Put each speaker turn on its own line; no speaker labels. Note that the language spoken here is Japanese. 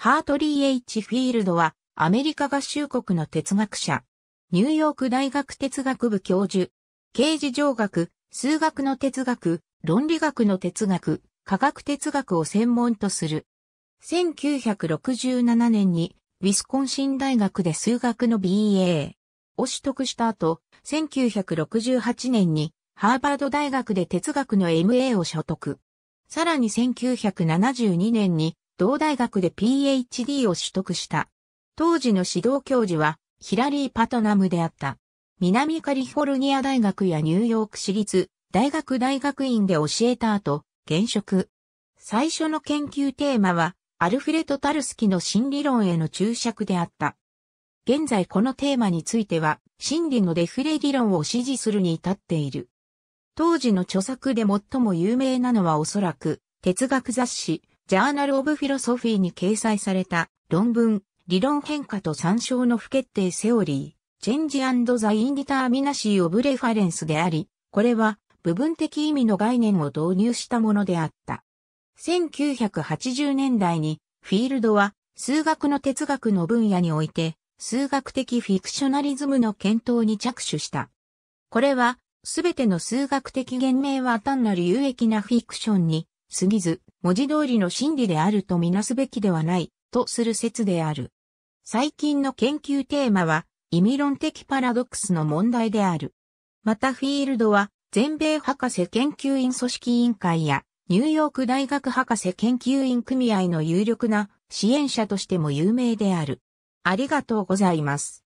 ハートリー・エイチ・フィールドは、アメリカ合衆国の哲学者。ニューヨーク大学哲学部教授。刑事上学、数学の哲学、論理学の哲学、科学哲学を専門とする。1967年に、ウィスコンシン大学で数学の BA を取得した後、1968年に、ハーバード大学で哲学の MA を所得。さらに1972年に同大学で PhD を取得した。当時の指導教授はヒラリー・パトナムであった。南カリフォルニア大学やニューヨーク市立大学大学院で教えた後、現職。最初の研究テーマは、アルフレト・タルスキの心理論への注釈であった。現在このテーマについては、心理のデフレ理論を支持するに至っている。当時の著作で最も有名なのはおそらく、哲学雑誌、ジャーナル・オブ・フィロソフィーに掲載された論文、理論変化と参照の不決定セオリー、チェンジザ・インディターミナシー・オブ・レファレンスであり、これは部分的意味の概念を導入したものであった。1980年代にフィールドは数学の哲学の分野において数学的フィクショナリズムの検討に着手した。これはすべての数学的言明は単なる有益なフィクションに過ぎず文字通りの真理であるとみなすべきではない、とする説である。最近の研究テーマは、意味論的パラドックスの問題である。またフィールドは、全米博士研究員組織委員会や、ニューヨーク大学博士研究員組合の有力な支援者としても有名である。ありがとうございます。